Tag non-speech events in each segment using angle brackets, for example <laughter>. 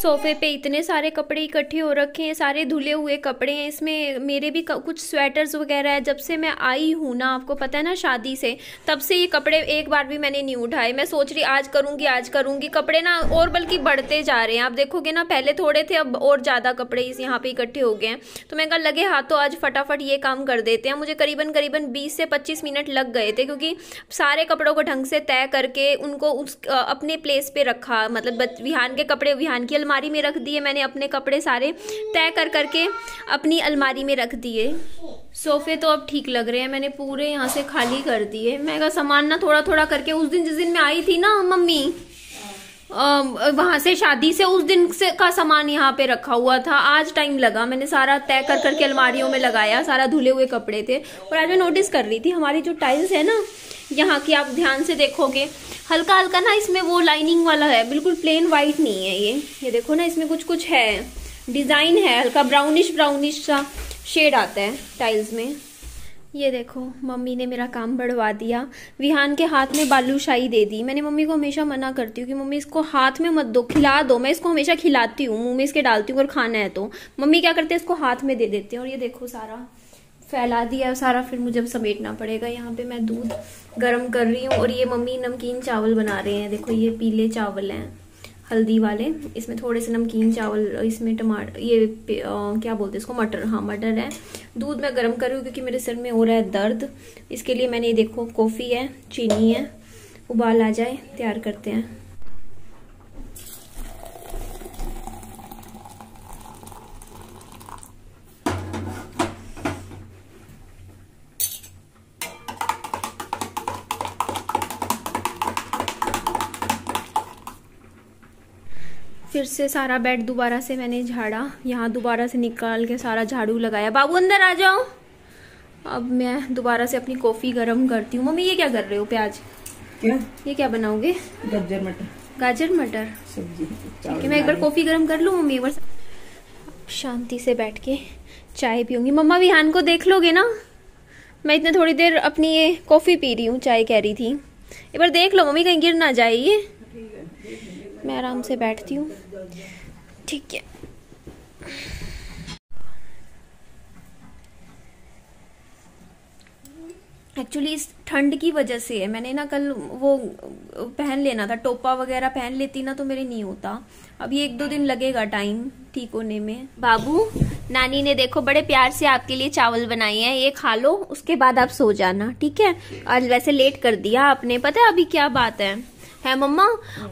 सोफे पे इतने सारे कपड़े इकट्ठे हो रखे हैं सारे धुले हुए कपड़े हैं इसमें मेरे भी कुछ स्वेटर्स वगैरह है जब से मैं आई हूँ ना आपको पता है ना शादी से तब से ये कपड़े एक बार भी मैंने नहीं उठाए मैं सोच रही आज करूँगी आज करूँगी कपड़े ना और बल्कि बढ़ते जा रहे हैं आप देखोगे ना पहले थोड़े थे अब और ज़्यादा कपड़े इस यहाँ पर इकट्ठे हो गए हैं तो मैं कहा लगे हाथों आज फटाफट ये काम कर देते हैं मुझे करीबन करीबन बीस से पच्चीस मिनट लग गए थे क्योंकि सारे कपड़ों को ढंग से तय करके उनको उस अपने प्लेस पर रखा मतलब विहान के कपड़े विहान की अलमारी में रख दिए मैंने अपने कपड़े सारे तय कर करके अपनी अलमारी में रख दिए सोफ़े तो अब ठीक लग रहे हैं मैंने पूरे यहाँ से खाली कर दिए मैं सामान ना थोड़ा थोड़ा करके उस दिन जिस दिन मैं आई थी ना मम्मी वहाँ से शादी से उस दिन से का सामान यहाँ पे रखा हुआ था आज टाइम लगा मैंने सारा तय कर करके अलमारियों में लगाया सारा धुले हुए कपड़े थे और आज मैं नोटिस कर रही थी हमारी जो टाइल्स है ना यहाँ की आप ध्यान से देखोगे हल्का हल्का ना इसमें वो लाइनिंग वाला है बिल्कुल प्लेन वाइट नहीं है ये ये देखो ना इसमें कुछ कुछ है डिज़ाइन है हल्का ब्राउनिश ब्राउनिश सा शेड आता है टाइल्स में ये देखो मम्मी ने मेरा काम बढ़वा दिया विहान के हाथ में बालूशाही दे दी मैंने मम्मी को हमेशा मना करती हूँ कि मम्मी इसको हाथ में मत दो खिला दो मैं इसको हमेशा खिलाती हूँ मुँह में इसके डालती हूँ अगर खाना है तो मम्मी क्या करते हैं इसको हाथ में दे देते हैं और ये देखो सारा फैला दिया सारा फिर मुझे अब समेटना पड़ेगा यहाँ पे मैं दूध गर्म कर रही हूँ और ये मम्मी नमकीन चावल बना रहे हैं देखो ये पीले चावल हैं हल्दी वाले इसमें थोड़े से नमकीन चावल इसमें टमाटर ये आ, क्या बोलते हैं इसको मटर हाँ मटर है दूध मैं गर्म कर रही हूँ क्योंकि मेरे सिर में हो रहा है दर्द इसके लिए मैंने ये देखो कॉफ़ी है चीनी है उबाल आ जाए तैयार करते हैं से सारा बेड दोबारा से मैंने झाड़ा यहाँ दोबारा से निकाल के सारा झाड़ू लगाया बाबू अंदर आ जाओ अब मैं दोबारा से अपनी कॉफ़ी गर्म करती हूँ मम्मी ये क्या कर रहे हो प्याज क्या ये क्या बनाओगे गाजर मटर गाजर मटर सब्जी मैं एक बार कॉफ़ी गर्म कर लू मम्मी एक बार शांति से बैठ के चाय पीऊँगी मम्मा विहान को देख लोगे ना मैं इतने थोड़ी देर अपनी ये कॉफ़ी पी रही हूँ चाय कह रही थी एक बार देख लो मम्मी कहीं गिर ना जाए ये मैं आराम से बैठती हूँ ठीक है एक्चुअली इस ठंड की वजह से है मैंने ना कल वो पहन लेना था टोपा वगैरह पहन लेती ना तो मेरे नहीं होता अभी एक दो दिन लगेगा टाइम ठीक होने में बाबू नानी ने देखो बड़े प्यार से आपके लिए चावल बनाए हैं ये खा लो उसके बाद आप सो जाना ठीक है और वैसे लेट कर दिया आपने पता है अभी क्या बात है है मम्मा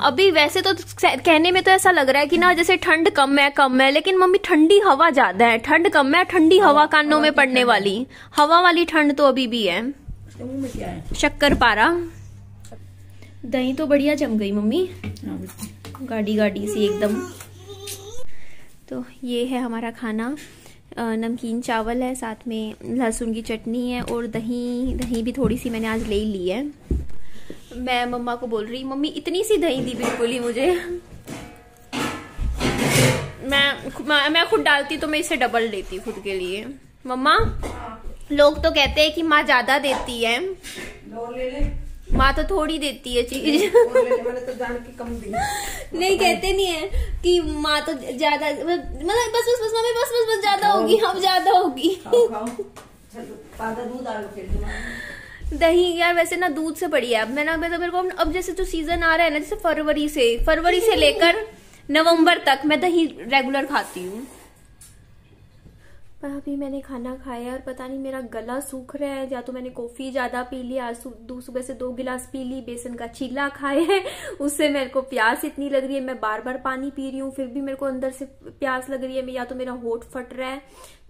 अभी वैसे तो कहने में तो ऐसा लग रहा है कि ना जैसे ठंड कम है कम है लेकिन मम्मी ठंडी हवा ज्यादा है ठंड कम है ठंडी हाँ, हवा कानों में तो पड़ने वाली हवा वाली ठंड तो अभी भी है शक्कर पारा दही तो बढ़िया जम गई मम्मी हाँ, गाड़ी गाड़ी सी एकदम तो ये है हमारा खाना नमकीन चावल है साथ में लहसुन की चटनी है और दही दही भी थोड़ी सी मैंने आज ले ली है मैं मम्मा को बोल रही मम्मी इतनी सी दही दी बिल्कुल ही मुझे मैं मैं मैं खुद डालती तो मैं इसे डबल लेती खुद के लिए मम्मा लोग तो कहते हैं कि माँ ज्यादा देती है माँ तो थोड़ी देती है चीज तो नहीं कहते नहीं है कि माँ तो ज्यादा मतलब बस बस बस मम्मी बस बस बस ज्यादा होगी अब ज्यादा होगी दही यार वैसे ना दूध से बढ़िया अब मैं ना तो मेरे को अब जैसे जो सीजन आ रहा है ना जैसे फरवरी से फरवरी से लेकर नवंबर तक मैं दही रेगुलर खाती हूँ पर अभी मैंने खाना खाया और पता नहीं मेरा गला सूख रहा है या तो मैंने कॉफ़ी ज़्यादा पी ली आज सुबह से दो गिलास पी ली बेसन का चीला खाए उससे मेरे को प्यास इतनी लग रही है मैं बार बार पानी पी रही हूँ फिर भी मेरे को अंदर से प्यास लग रही है या तो मेरा होठ फट रहा है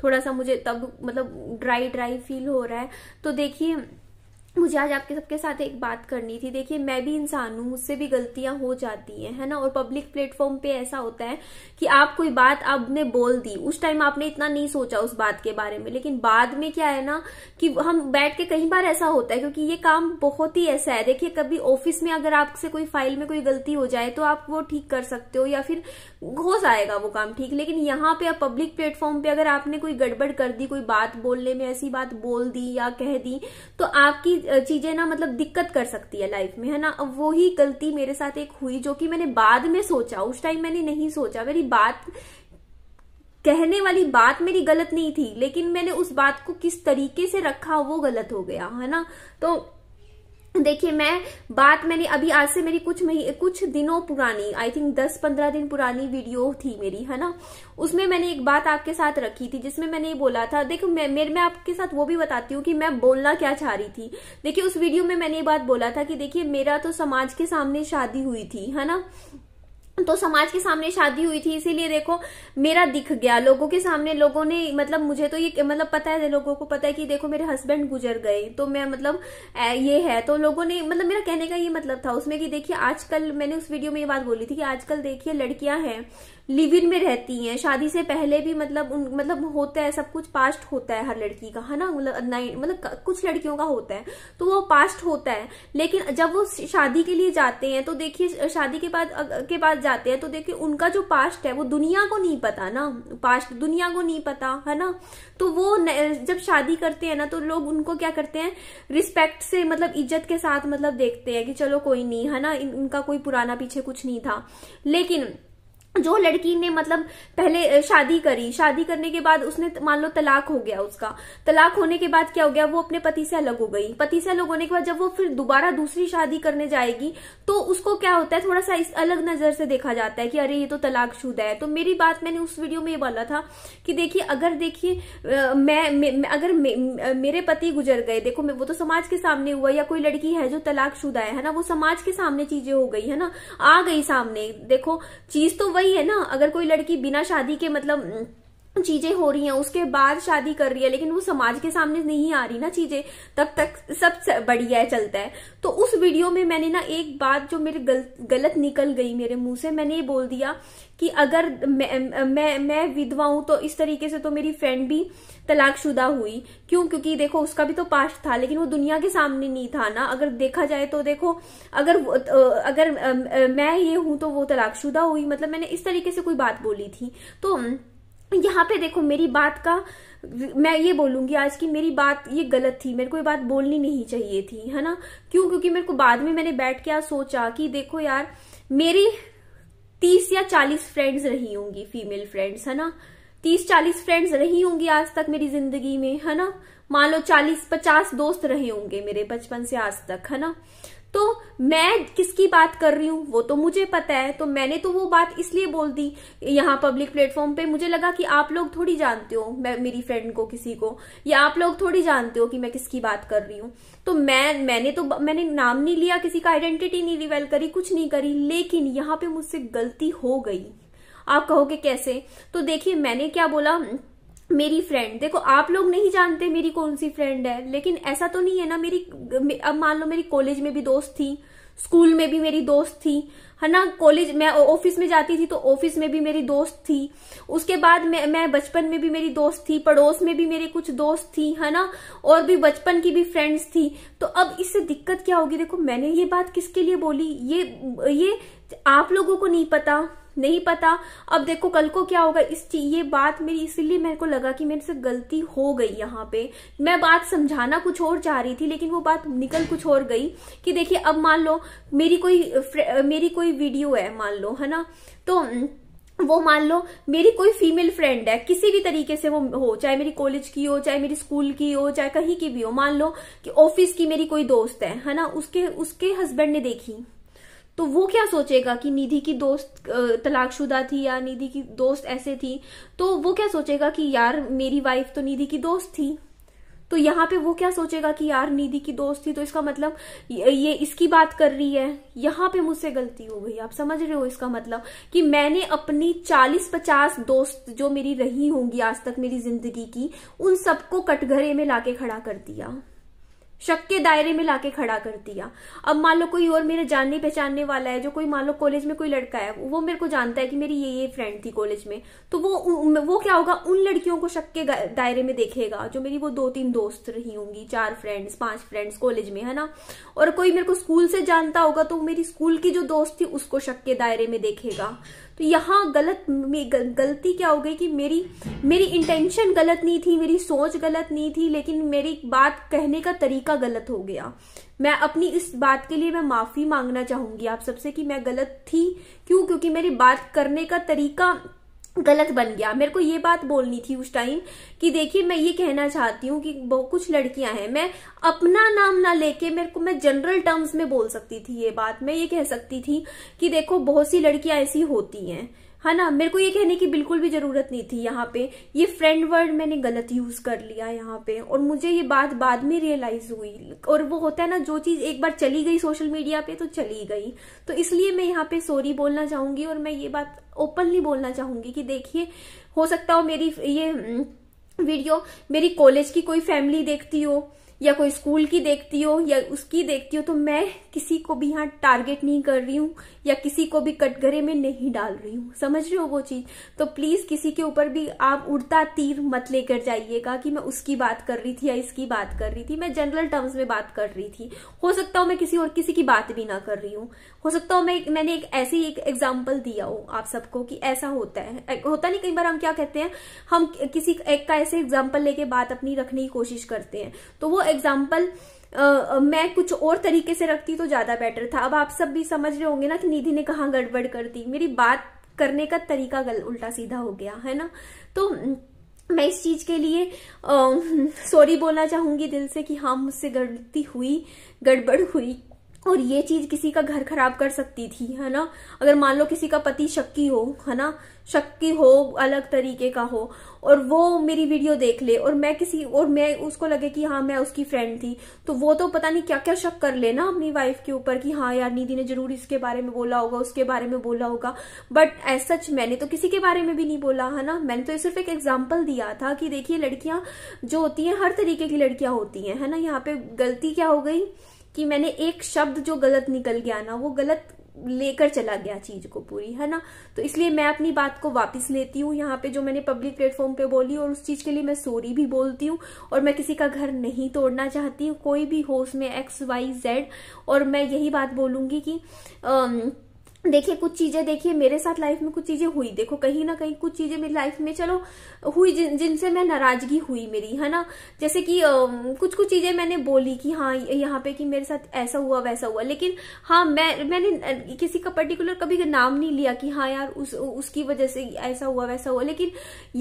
थोड़ा सा मुझे तब मतलब ड्राई ड्राई फील हो रहा है तो देखिए मुझे आज आपके सबके साथ एक बात करनी थी देखिए मैं भी इंसान हूँ मुझसे भी गलतियां हो जाती हैं है ना और पब्लिक प्लेटफॉर्म पे ऐसा होता है कि आप कोई बात आपने बोल दी उस टाइम आपने इतना नहीं सोचा उस बात के बारे में लेकिन बाद में क्या है ना कि हम बैठ के कई बार ऐसा होता है क्योंकि ये काम बहुत ही ऐसा है देखिए कभी ऑफिस में अगर आपसे कोई फाइल में कोई गलती हो जाए तो आप वो ठीक कर सकते हो या फिर हो जाएगा वो काम ठीक लेकिन यहाँ पे पब्लिक प्लेटफॉर्म पे अगर आपने कोई गड़बड़ कर दी कोई बात बोलने में ऐसी बात बोल दी या कह दी तो आपकी चीजें ना मतलब दिक्कत कर सकती है लाइफ में है ना अब वो ही गलती मेरे साथ एक हुई जो कि मैंने बाद में सोचा उस टाइम मैंने नहीं सोचा मेरी बात कहने वाली बात मेरी गलत नहीं थी लेकिन मैंने उस बात को किस तरीके से रखा वो गलत हो गया है ना तो देखिए मैं बात मैंने अभी आज से मेरी कुछ मही कुछ दिनों पुरानी आई थिंक दस पंद्रह दिन पुरानी वीडियो थी मेरी है ना उसमें मैंने एक बात आपके साथ रखी थी जिसमें मैंने ये बोला था देखो मैं मेरे मैं आपके साथ वो भी बताती हूँ कि मैं बोलना क्या चाह रही थी देखिए उस वीडियो में मैंने ये बात बोला था कि देखिए मेरा तो समाज के सामने शादी हुई थी है ना तो समाज के सामने शादी हुई थी इसीलिए देखो मेरा दिख गया लोगों के सामने लोगों ने मतलब मुझे तो ये मतलब पता है लोगों को पता है कि देखो मेरे हस्बैंड गुजर गए तो मैं मतलब ये है तो लोगों ने मतलब मेरा कहने का ये मतलब था उसमें कि देखिए आजकल मैंने उस वीडियो में ये बात बोली थी कि आजकल देखिए लड़कियां हैं लिव इन में रहती हैं शादी से पहले भी मतलब उन मतलब होता है सब कुछ पास्ट होता है हर लड़की का है ना मतलब नाइन मतलब कुछ लड़कियों का होता है तो वो पास्ट होता है लेकिन जब वो शादी के लिए जाते हैं तो देखिए शादी के बाद के बाद जाते हैं तो देखिए उनका जो पास्ट है वो दुनिया को नहीं पता ना पास्ट दुनिया को नहीं पता है ना तो वो जब शादी करते हैं ना तो लोग उनको क्या करते हैं रिस्पेक्ट से मतलब इज्जत के साथ मतलब देखते हैं कि चलो कोई नहीं है ना इनका कोई पुराना पीछे कुछ नहीं था लेकिन जो लड़की ने मतलब पहले शादी करी शादी करने के बाद उसने मान लो तलाक हो गया उसका तलाक होने के बाद क्या हो गया वो अपने पति से अलग हो गई पति से अलग होने के बाद जब वो फिर दोबारा दूसरी शादी करने जाएगी तो उसको क्या होता है थोड़ा सा इस अलग नजर से देखा जाता है कि अरे ये तो तलाक शुदा है तो मेरी बात मैंने उस वीडियो में ये बोला था कि देखिए अगर देखिए मैं, मे, अगर मे, मेरे पति गुजर गए देखो वो तो समाज के सामने हुआ या कोई लड़की है जो तलाक है ना वो समाज के सामने चीजें हो गई है ना आ गई सामने देखो चीज तो वही वही है ना अगर कोई लड़की बिना शादी के मतलब चीजें हो रही हैं उसके बाद शादी कर रही है लेकिन वो समाज के सामने नहीं आ रही ना चीजें तब तक सब बढ़िया है चलता है तो उस वीडियो में मैंने ना एक बात जो मेरे गल, गलत निकल गई मेरे मुंह से मैंने ये बोल दिया कि अगर मैं मैं, मैं विधवा हूं तो इस तरीके से तो मेरी फ्रेंड भी तलाकशुदा हुई क्यों क्योंकि देखो उसका भी तो पास्ट था लेकिन वो दुनिया के सामने नहीं था ना अगर देखा जाए तो देखो अगर तो, अगर मैं ये हूं तो वो तलाकशुदा हुई मतलब मैंने इस तरीके से कोई बात बोली थी तो यहाँ पे देखो मेरी बात का मैं ये बोलूंगी आज की मेरी बात ये गलत थी मेरे को ये बात बोलनी नहीं चाहिए थी है ना क्यों क्योंकि मेरे को बाद में मैंने बैठ के आज सोचा कि देखो यार मेरी तीस या चालीस फ्रेंड्स रही होंगी फीमेल फ्रेंड्स है ना तीस चालीस फ्रेंड्स रही होंगी आज तक मेरी जिंदगी में है ना मान लो चालीस पचास दोस्त रहे होंगे मेरे बचपन से आज तक है ना तो मैं किसकी बात कर रही हूं वो तो मुझे पता है तो मैंने तो वो बात इसलिए बोल दी यहाँ पब्लिक प्लेटफॉर्म पे मुझे लगा कि आप लोग थोड़ी जानते हो मैं मेरी फ्रेंड को किसी को या आप लोग थोड़ी जानते हो कि मैं किसकी बात कर रही हूं तो मैं मैंने तो मैंने नाम नहीं लिया किसी का आइडेंटिटी नहीं रिवेल करी कुछ नहीं करी लेकिन यहाँ पे मुझसे गलती हो गई आप कहोगे कैसे तो देखिए मैंने क्या बोला मेरी फ्रेंड देखो आप लोग नहीं जानते मेरी कौन सी फ्रेंड है लेकिन ऐसा तो नहीं है ना मेरी अब मान लो मेरी कॉलेज में भी दोस्त थी स्कूल में भी मेरी दोस्त थी है ना कॉलेज मैं ऑफिस में जाती थी तो ऑफिस में भी मेरी दोस्त थी उसके बाद मैं मैं बचपन में भी मेरी दोस्त थी पड़ोस में भी मेरे कुछ दोस्त थी है ना और भी बचपन की भी फ्रेंड्स थी तो अब इससे दिक्कत क्या होगी देखो मैंने ये बात किसके लिए बोली ये ये आप लोगों को नहीं पता नहीं पता अब देखो कल को क्या होगा इस ये बात मेरी इसीलिए मेरे को लगा कि मेरे से गलती हो गई यहाँ पे मैं बात समझाना कुछ और चाह रही थी लेकिन वो बात निकल कुछ और गई कि देखिए अब मान लो मेरी कोई मेरी कोई वीडियो है मान लो है ना तो वो मान लो मेरी कोई फीमेल फ्रेंड है किसी भी तरीके से वो हो चाहे मेरी कॉलेज की हो चाहे मेरी स्कूल की हो चाहे कहीं की भी हो मान लो कि ऑफिस की मेरी कोई दोस्त है है ना उसके उसके हस्बैंड ने देखी तो वो क्या सोचेगा कि निधि की दोस्त तलाकशुदा थी या निधि की दोस्त ऐसे थी तो वो क्या सोचेगा कि यार मेरी वाइफ तो निधि की दोस्त थी तो यहाँ पे वो क्या सोचेगा कि यार निधि की दोस्त थी तो इसका मतलब ये इसकी बात कर रही है यहाँ पे मुझसे गलती हो गई आप समझ रहे हो इसका मतलब कि मैंने अपनी 40-50 दोस्त जो मेरी रही होंगी आज तक मेरी जिंदगी की उन सबको कटघरे में लाके खड़ा कर दिया शक के दायरे में लाके खड़ा कर दिया अब मान लो कोई और मेरे जानने पहचानने वाला है जो कोई मान लो कॉलेज में कोई लड़का है वो मेरे को जानता है कि मेरी ये ये फ्रेंड थी कॉलेज में तो वो वो क्या होगा उन लड़कियों को शक के दायरे में देखेगा जो मेरी वो दो तीन दोस्त रही होंगी चार फ्रेंड्स पांच फ्रेंड्स कॉलेज में है ना और कोई मेरे को स्कूल से जानता होगा तो मेरी स्कूल की जो दोस्त थी उसको शक के दायरे में देखेगा तो यहाँ गलत गलती क्या हो गई कि मेरी मेरी इंटेंशन गलत नहीं थी मेरी सोच गलत नहीं थी लेकिन मेरी बात कहने का तरीका तरीका गलत हो गया मैं अपनी इस बात के लिए मैं माफी मांगना चाहूंगी आप सबसे कि मैं गलत थी क्यों क्योंकि मेरी बात करने का तरीका गलत बन गया मेरे को ये बात बोलनी थी उस टाइम कि देखिए मैं ये कहना चाहती हूँ कि बहुत कुछ लड़कियां हैं मैं अपना नाम ना लेके मेरे को मैं जनरल टर्म्स में बोल सकती थी ये बात मैं ये कह सकती थी कि देखो बहुत सी लड़कियां ऐसी होती हैं है हाँ ना मेरे को ये कहने की बिल्कुल भी जरूरत नहीं थी यहाँ पे ये फ्रेंड वर्ड मैंने गलत यूज कर लिया यहाँ पे और मुझे ये बात बाद में रियलाइज हुई और वो होता है ना जो चीज एक बार चली गई सोशल मीडिया पे तो चली गई तो इसलिए मैं यहाँ पे सॉरी बोलना चाहूंगी और मैं ये बात ओपनली बोलना चाहूंगी कि देखिए हो सकता हो मेरी ये वीडियो हम्म, मेरी कॉलेज की कोई फैमिली देखती हो या कोई स्कूल की देखती हो या उसकी देखती हो तो मैं किसी को भी यहाँ टारगेट नहीं कर रही हूँ या किसी को भी कटघरे में नहीं डाल रही हूँ समझ रहे हो वो चीज तो प्लीज किसी के ऊपर भी आप उड़ता तीर मत लेकर जाइएगा कि मैं उसकी बात कर रही थी या इसकी बात कर रही थी मैं जनरल टर्म्स में बात कर रही थी हो सकता हो मैं किसी और किसी की बात भी ना कर रही हूँ हो सकता हो मैं मैंने एक ऐसे ही एक एग्जाम्पल दिया हो आप सबको कि ऐसा होता है होता नहीं कई बार हम क्या कहते हैं हम किसी एक का ऐसे एग्जाम्पल लेके बात अपनी रखने की कोशिश करते हैं तो वो एग्जाम्पल uh, uh, मैं कुछ और तरीके से रखती तो ज्यादा बेटर था अब आप सब भी समझ रहे होंगे ना कि निधि ने कहा गड़बड़ कर दी मेरी बात करने का तरीका गल उल्टा सीधा हो गया है ना तो मैं इस चीज के लिए सॉरी uh, <laughs> बोलना चाहूंगी दिल से कि हाँ मुझसे गलती हुई गड़बड़ हुई और ये चीज किसी का घर खराब कर सकती थी है ना अगर मान लो किसी का पति शक्की हो है ना शक्की हो अलग तरीके का हो और वो मेरी वीडियो देख ले और मैं किसी और मैं उसको लगे कि हाँ मैं उसकी फ्रेंड थी तो वो तो पता नहीं क्या क्या शक कर लेना अपनी वाइफ के ऊपर कि हाँ यार निधि ने जरूर इसके बारे में बोला होगा उसके बारे में बोला होगा बट एज सच मैंने तो किसी के बारे में भी नहीं बोला है ना मैंने तो सिर्फ एक एग्जाम्पल दिया था कि देखिए लड़कियां जो होती हैं हर तरीके की लड़कियां होती हैं है ना यहाँ पे गलती क्या हो गई कि मैंने एक शब्द जो गलत निकल गया ना वो गलत लेकर चला गया चीज को पूरी है ना तो इसलिए मैं अपनी बात को वापस लेती हूँ यहाँ पे जो मैंने पब्लिक प्लेटफॉर्म पे बोली और उस चीज के लिए मैं सॉरी भी बोलती हूँ और मैं किसी का घर नहीं तोड़ना चाहती हूँ कोई भी हो उसमें एक्स वाई जेड और मैं यही बात बोलूंगी कि आ, देखिए कुछ चीजें देखिए मेरे साथ लाइफ में कुछ चीजें हुई देखो कहीं ना कहीं कुछ चीजें मेरी लाइफ में चलो हुई जिन जिनसे मैं नाराजगी हुई मेरी है ना जैसे कि आ, कुछ कुछ चीजें मैंने बोली कि हाँ यहाँ पे कि मेरे साथ ऐसा हुआ वैसा हुआ लेकिन हाँ मैं मैंने किसी का पर्टिकुलर कभी नाम नहीं लिया कि हाँ यार उस उसकी वजह से ऐसा हुआ वैसा हुआ लेकिन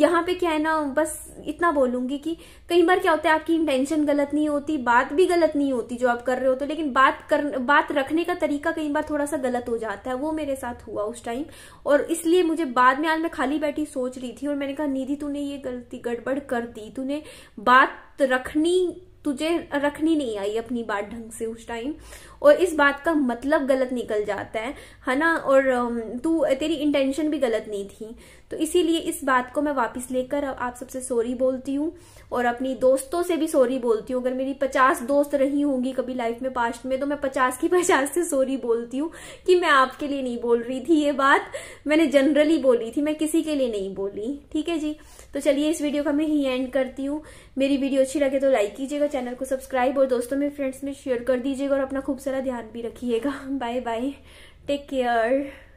यहाँ पे क्या है ना बस इतना बोलूंगी कि कई बार क्या होता है आपकी इंटेंशन गलत नहीं होती बात भी गलत नहीं होती जो आप कर रहे हो तो लेकिन बात कर बात रखने का तरीका कई बार थोड़ा सा गलत हो जाता है वो मेरे साथ हुआ उस टाइम और इसलिए मुझे बाद में आज मैं खाली बैठी सोच रही थी और मैंने कहा निधि तूने ये गलती गड़बड़ कर दी तूने बात रखनी तुझे रखनी नहीं आई अपनी बात ढंग से उस टाइम और इस बात का मतलब गलत निकल जाता है है ना और तू तेरी इंटेंशन भी गलत नहीं थी तो इसीलिए इस बात को मैं वापस लेकर आप सबसे सॉरी बोलती हूँ और अपनी दोस्तों से भी सॉरी बोलती हूँ अगर मेरी पचास दोस्त रही होंगी कभी लाइफ में पास्ट में तो मैं पचास की <laughs> पचास से सॉरी बोलती हूँ कि मैं आपके लिए नहीं बोल रही थी ये बात मैंने जनरली बोली थी मैं किसी के लिए नहीं बोली ठीक है जी तो चलिए इस वीडियो का मैं ही एंड करती हूँ मेरी वीडियो अच्छी लगे तो लाइक कीजिएगा चैनल को सब्सक्राइब और दोस्तों में फ्रेंड्स में शेयर कर दीजिएगा और अपना खूब ज़रा ध्यान भी रखिएगा बाय बाय टेक केयर